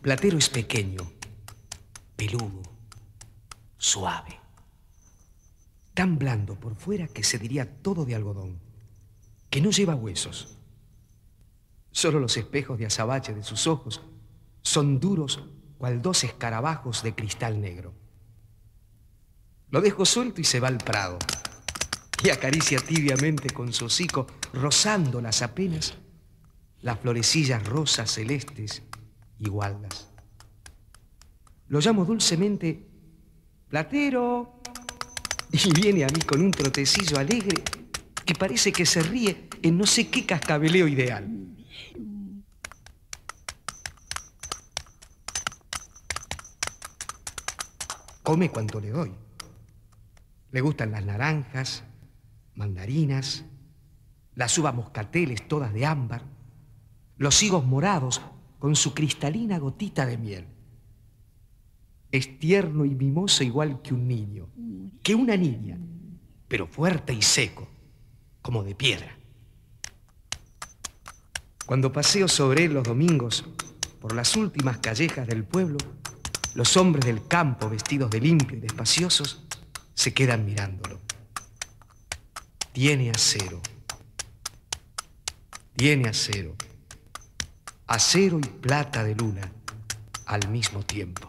Platero es pequeño, peludo, suave, tan blando por fuera que se diría todo de algodón, que no lleva huesos. Solo los espejos de azabache de sus ojos son duros cual dos escarabajos de cristal negro. Lo dejo suelto y se va al prado y acaricia tibiamente con su hocico rozándolas apenas las florecillas rosas celestes y Lo llamo dulcemente platero y viene a mí con un trotecillo alegre que parece que se ríe en no sé qué cascabeleo ideal. Come cuanto le doy. Le gustan las naranjas, mandarinas, las uvas moscateles todas de ámbar, los higos morados con su cristalina gotita de miel. Es tierno y mimoso igual que un niño, que una niña, pero fuerte y seco, como de piedra. Cuando paseo sobre él los domingos por las últimas callejas del pueblo, los hombres del campo vestidos de limpio y despaciosos se quedan mirándolo. Tiene acero Viene acero, acero y plata de luna al mismo tiempo.